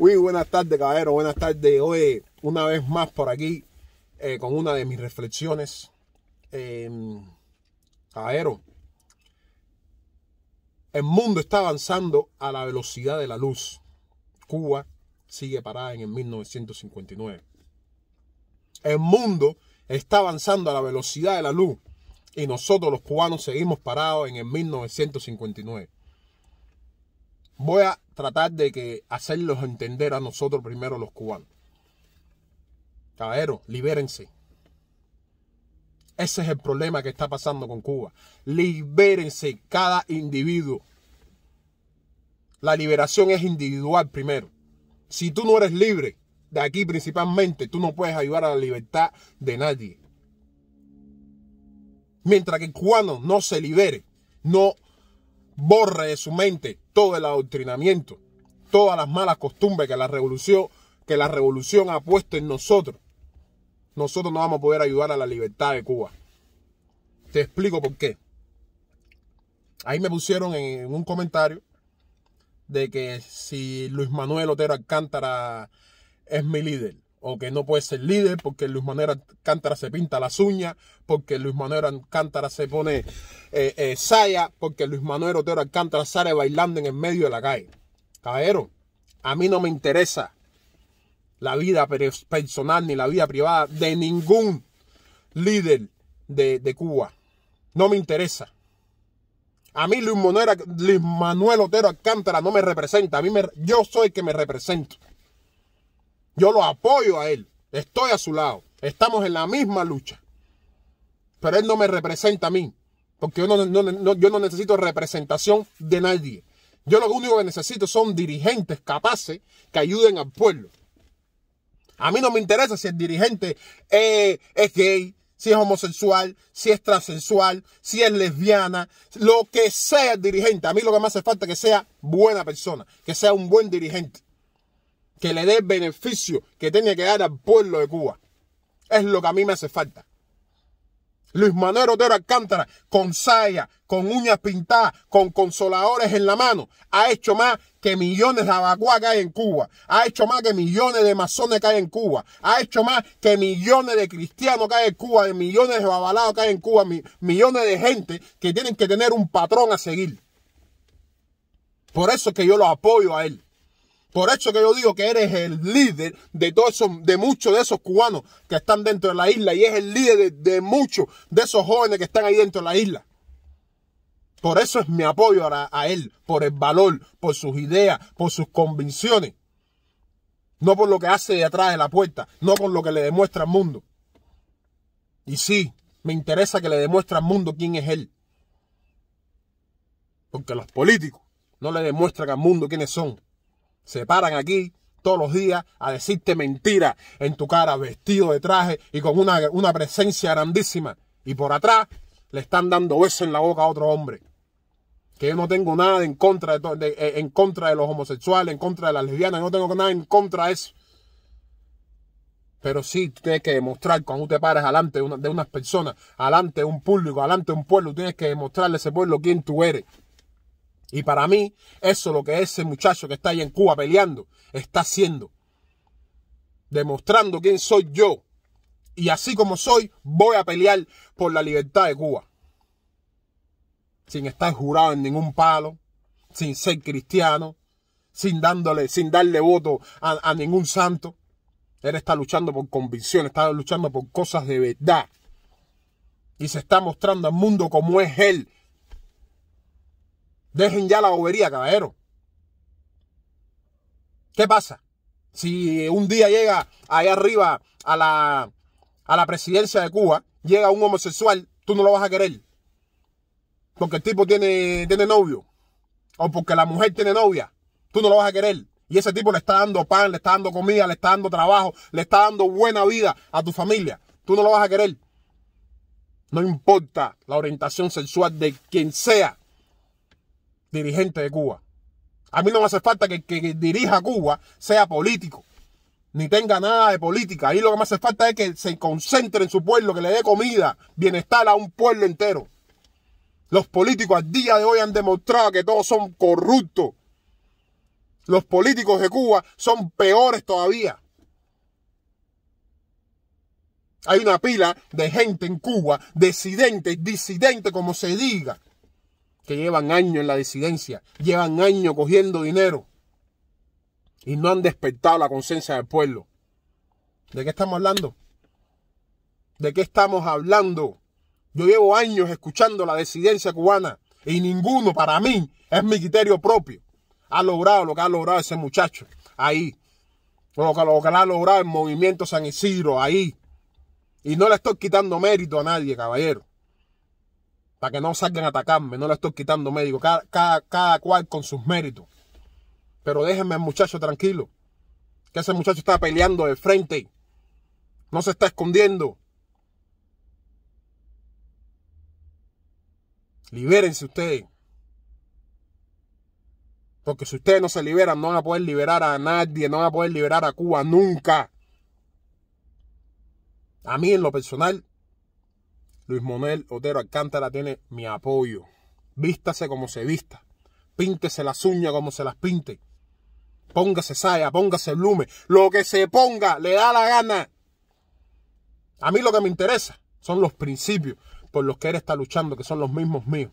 Uy, buenas tardes, caballero. Buenas tardes. Hoy, una vez más por aquí, eh, con una de mis reflexiones. Eh, caballero, el mundo está avanzando a la velocidad de la luz. Cuba sigue parada en el 1959. El mundo está avanzando a la velocidad de la luz y nosotros los cubanos seguimos parados en el 1959 voy a tratar de que hacerlos entender a nosotros primero los cubanos. Caballeros, libérense. Ese es el problema que está pasando con Cuba. Libérense cada individuo. La liberación es individual primero. Si tú no eres libre, de aquí principalmente, tú no puedes ayudar a la libertad de nadie. Mientras que el cubano no se libere, no borre de su mente todo el adoctrinamiento, todas las malas costumbres que la revolución, que la revolución ha puesto en nosotros, nosotros no vamos a poder ayudar a la libertad de Cuba. Te explico por qué. Ahí me pusieron en un comentario de que si Luis Manuel Otero Alcántara es mi líder o que no puede ser líder porque Luis Manuel Alcántara se pinta las uñas, porque Luis Manuel Alcántara se pone eh, eh, saya, porque Luis Manuel Otero Alcántara sale bailando en el medio de la calle. Caballero, a mí no me interesa la vida personal ni la vida privada de ningún líder de, Cuba. No me interesa. A mí Luis Manuel, Luis Manuel Otero Alcántara no me representa. A yo soy el que me represento. Yo lo apoyo a él. Estoy a su lado. Estamos en la misma lucha. Pero él no me representa a mí. Porque yo no, necesito representación de nadie. Yo lo único que necesito son dirigentes capaces que ayuden al pueblo. A mí no me interesa si el dirigente eh, es gay, si es homosexual, si es transexual, si es lesbiana, lo que sea el dirigente. A mí lo que me hace falta es que sea buena persona, que sea un buen dirigente que le dé el beneficio que tiene que dar al pueblo de Cuba. Es lo que a mí me hace falta. Luis Manuel Otero Alcántara, con saya, con uñas pintadas, con consoladores en la mano, ha hecho más que millones de abacuá que hay en Cuba, ha hecho más que millones de masones que hay en Cuba, ha hecho más que millones de cristianos que hay en Cuba, de millones de babalados que hay en Cuba, millones de gente que tienen que tener un patrón a seguir. Por eso es que yo lo apoyo a él. Por eso que yo digo que eres el líder de de muchos de esos cubanos que están dentro de la isla y es el líder de, muchos de esos jóvenes que están ahí dentro de la isla. Por eso es mi apoyo a, a él, por el valor, por sus ideas, por sus convicciones. No por lo que hace detrás de la puerta, no por lo que le demuestra al mundo. Y sí, me interesa que le demuestre al mundo quién es él. Porque los políticos no le demuestran al mundo quiénes son se paran aquí todos los días a decirte mentiras en tu cara, vestido de traje y con una, una presencia grandísima. Y por atrás le están dando besos en la boca a otro hombre. Que yo no tengo nada en contra de, eh, en contra de los homosexuales, en contra de las lesbianas, no tengo nada en contra de eso. Pero sí, tienes que demostrar cuando te paras delante de, unas personas, delante de un público, delante de un pueblo, tienes que demostrarle a ese pueblo quién tú eres. Y para mí, eso es lo que ese muchacho que está ahí en Cuba peleando está haciendo. Demostrando quién soy yo. Y así como soy, voy a pelear por la libertad de Cuba. Sin estar jurado en ningún palo, sin ser cristiano, sin, dándole, sin darle voto a, a ningún santo. Él está luchando por convicción, está luchando por cosas de verdad. Y se está mostrando al mundo como es él Dejen ya la bobería, caballero. ¿Qué pasa? Si un día llega ahí arriba a la, a la presidencia de Cuba, llega un homosexual, tú no lo vas a querer. Porque el tipo tiene, tiene novio. O porque la mujer tiene novia. Tú no lo vas a querer. Y ese tipo le está dando pan, le está dando comida, le está dando trabajo, le está dando buena vida a tu familia. Tú no lo vas a querer. No importa la orientación sexual de quien sea dirigente de Cuba. A mí no me hace falta que el que dirija Cuba sea político, ni tenga nada de política. Ahí lo que me hace falta es que se concentre en su pueblo, que le dé comida, bienestar a un pueblo entero. Los políticos al día de hoy han demostrado que todos son corruptos. Los políticos de Cuba son peores todavía. Hay una pila de gente en Cuba, disidente, disidente, como se diga, que llevan años en la disidencia, llevan años cogiendo dinero y no han despertado la conciencia del pueblo. ¿De qué estamos hablando? ¿De qué estamos hablando? Yo llevo años escuchando la disidencia cubana y ninguno para mí, es mi criterio propio, ha logrado lo que ha logrado ese muchacho ahí. Lo que, lo que ha logrado el movimiento San Isidro ahí. Y no le estoy quitando mérito a nadie, caballero para que no salgan a atacarme, no le estoy quitando médico, cada, cada, cada cual con sus méritos. Pero déjenme al muchacho tranquilo, que ese muchacho está peleando de frente, no se está escondiendo. Libérense ustedes. Porque si ustedes no se liberan, no van a poder liberar a nadie, no van a poder liberar a Cuba nunca. A mí en lo personal, Luis Monel Otero Alcántara tiene mi apoyo. Vístase como se vista. Píntese las uñas como se las pinte. Póngase saya, póngase blume. Lo que se ponga, le da la gana. A mí lo que me interesa son los principios por los que él está luchando, que son los mismos míos.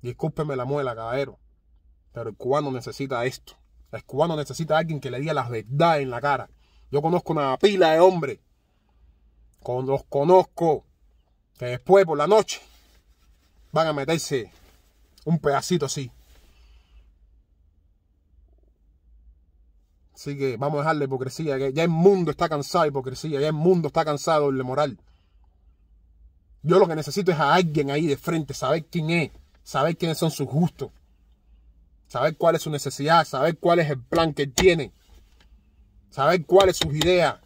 Discúlpeme la muela, caballero. Pero el cubano necesita esto. El cubano necesita a alguien que le diga las verdad en la cara. Yo conozco una pila de hombres. los conozco. Que después por la noche van a meterse un pedacito así. Así que vamos a dejar la hipocresía. Que ya el mundo está cansado de hipocresía. Ya el mundo está cansado de moral. Yo lo que necesito es a alguien ahí de frente. Saber quién es. Saber quiénes son sus gustos. Saber cuál es su necesidad. Saber cuál es el plan que él tiene saber cuáles sus ideas.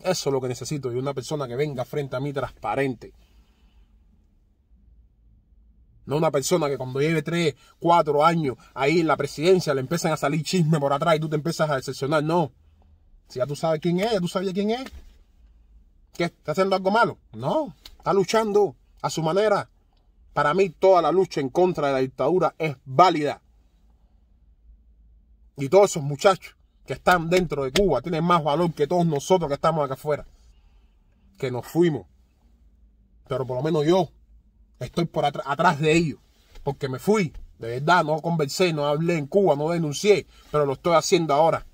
Eso es lo que necesito y una persona que venga frente a mí transparente. No una persona que cuando lleve tres, cuatro años ahí en la presidencia le empiezan a salir chisme por atrás y tú te empiezas a decepcionar. No. Si ya tú sabes quién es, ya tú sabías quién es. ¿Qué? ¿Está haciendo algo malo? No. Está luchando a su manera. Para mí toda la lucha en contra de la dictadura es válida. Y todos esos muchachos que están dentro de Cuba tienen más valor que todos nosotros que estamos acá afuera. Que nos fuimos. Pero por lo menos yo estoy por atrás de ellos. Porque me fui. De verdad, no conversé, no hablé en Cuba, no denuncié. Pero lo estoy haciendo ahora.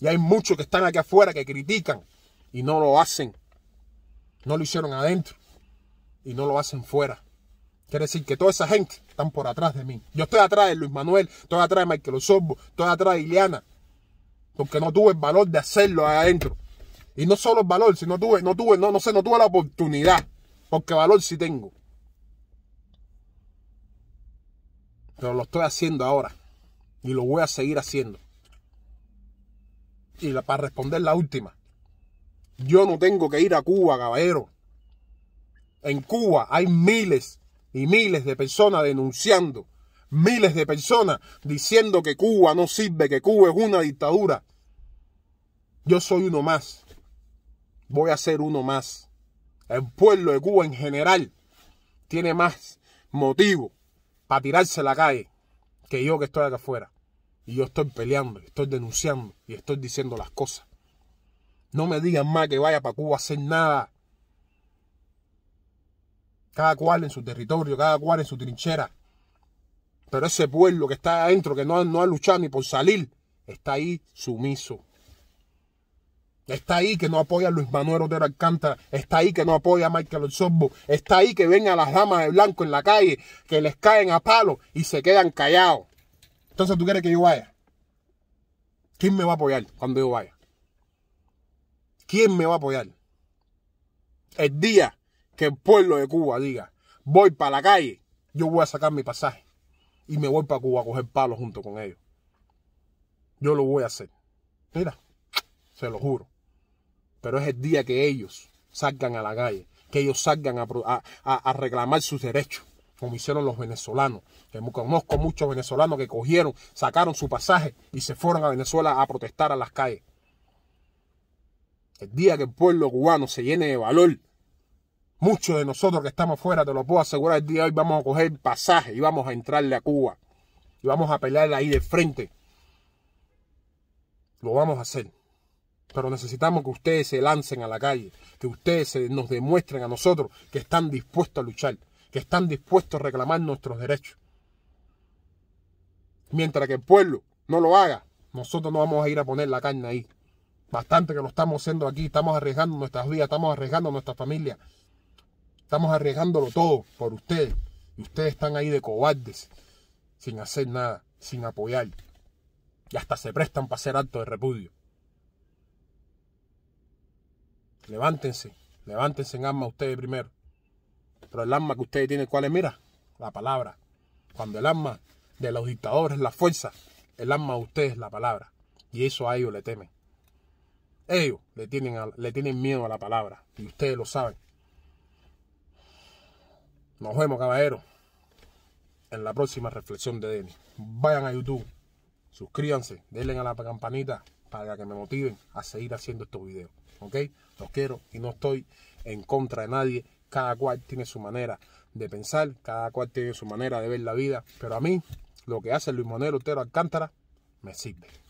Y hay muchos que están aquí afuera que critican y no lo hacen. No lo hicieron adentro y no lo hacen fuera. Quiere decir que toda esa gente están por atrás de mí. Yo estoy atrás de Luis Manuel, estoy atrás de Michael Osorbo, estoy atrás de Ileana, porque no tuve el valor de hacerlo ahí adentro. Y no solo el valor, sino tuve, no tuve, no, no sé, no tuve la oportunidad, porque valor sí tengo. Pero lo estoy haciendo ahora y lo voy a seguir haciendo. Y la, para responder la última, yo no tengo que ir a Cuba, caballero. En Cuba hay miles y miles de personas denunciando miles de personas diciendo que Cuba no sirve, que Cuba es una dictadura. Yo soy uno más. Voy a ser uno más. El pueblo de Cuba en general tiene más motivo para tirarse a la calle que yo que estoy acá afuera. Y yo estoy peleando, estoy denunciando y estoy diciendo las cosas. No me digan más que vaya para Cuba a hacer nada. Cada cual en su territorio, cada cual en su trinchera. Pero ese pueblo que está adentro, que no, ha luchado ni por salir, está ahí sumiso. Está ahí que no apoya a Luis Manuel Otero Alcántara. Está ahí que no apoya a Michael Osorbo. Está ahí que ven a las damas de blanco en la calle, que les caen a palo y se quedan callados. Entonces, ¿tú quieres que yo vaya? ¿Quién me va a apoyar cuando yo vaya? ¿Quién me va a apoyar? El día que el pueblo de Cuba diga, voy para la calle, yo voy a sacar mi pasaje y me voy para Cuba a coger palos junto con ellos. Yo lo voy a hacer. Mira, se lo juro. Pero es el día que ellos salgan a la calle, que ellos salgan a, reclamar sus derechos, como hicieron los venezolanos. Que conozco muchos venezolanos que cogieron, sacaron su pasaje y se fueron a Venezuela a protestar a las calles. El día que el pueblo cubano se llene de valor Muchos de nosotros que estamos fuera, te lo puedo asegurar, el día de hoy vamos a coger pasaje y vamos a entrarle a Cuba. Y vamos a pelear ahí de frente. Lo vamos a hacer. Pero necesitamos que ustedes se lancen a la calle, que ustedes nos demuestren a nosotros que están dispuestos a luchar, que están dispuestos a reclamar nuestros derechos. Mientras que el pueblo no lo haga, nosotros no vamos a ir a poner la carne ahí. Bastante que lo estamos haciendo aquí, estamos arriesgando nuestras vidas, estamos arriesgando nuestra familia. Estamos arriesgándolo todo por ustedes. Y ustedes están ahí de cobardes, sin hacer nada, sin apoyar. Y hasta se prestan para hacer alto de repudio. Levántense, levántense en alma ustedes primero. Pero el alma que ustedes tienen, ¿cuál es? Mira, la palabra. Cuando el alma de los dictadores es la fuerza, el alma de ustedes es la palabra. Y eso a ellos le temen. Ellos le tienen, le tienen miedo a la palabra. Y ustedes lo saben. Nos vemos, caballeros, en la próxima reflexión de Denis. Vayan a YouTube, suscríbanse, denle a la campanita para que me motiven a seguir haciendo estos videos. ¿Ok? Los quiero y no estoy en contra de nadie. Cada cual tiene su manera de pensar, cada cual tiene su manera de ver la vida. Pero a mí, lo que hace Luis Monero Otero Alcántara, me sirve.